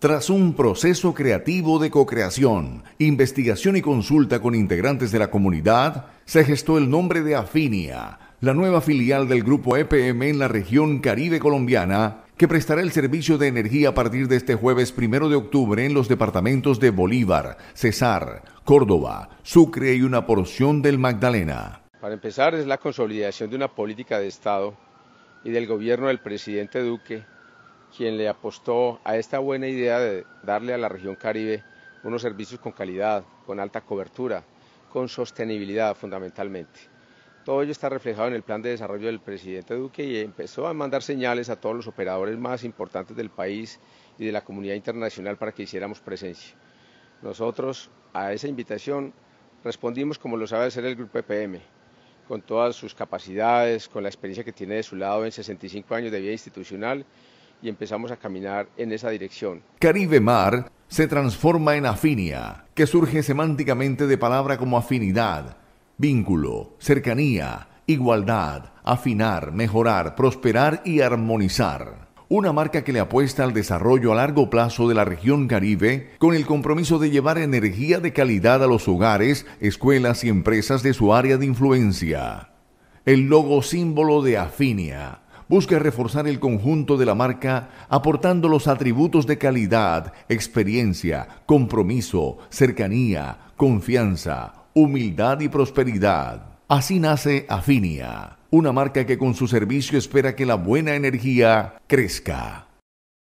Tras un proceso creativo de co-creación, investigación y consulta con integrantes de la comunidad, se gestó el nombre de Afinia, la nueva filial del grupo EPM en la región Caribe colombiana, que prestará el servicio de energía a partir de este jueves primero de octubre en los departamentos de Bolívar, Cesar, Córdoba, Sucre y una porción del Magdalena. Para empezar, es la consolidación de una política de Estado y del gobierno del presidente Duque quien le apostó a esta buena idea de darle a la región Caribe unos servicios con calidad, con alta cobertura, con sostenibilidad fundamentalmente. Todo ello está reflejado en el plan de desarrollo del presidente Duque y empezó a mandar señales a todos los operadores más importantes del país y de la comunidad internacional para que hiciéramos presencia. Nosotros a esa invitación respondimos como lo sabe hacer el Grupo EPM, con todas sus capacidades, con la experiencia que tiene de su lado en 65 años de vida institucional y empezamos a caminar en esa dirección. Caribe Mar se transforma en afinia, que surge semánticamente de palabra como afinidad, vínculo, cercanía, igualdad, afinar, mejorar, prosperar y armonizar. Una marca que le apuesta al desarrollo a largo plazo de la región Caribe con el compromiso de llevar energía de calidad a los hogares, escuelas y empresas de su área de influencia. El logo símbolo de Afinia busca reforzar el conjunto de la marca aportando los atributos de calidad, experiencia, compromiso, cercanía, confianza, humildad y prosperidad. Así nace Afinia, una marca que con su servicio espera que la buena energía crezca.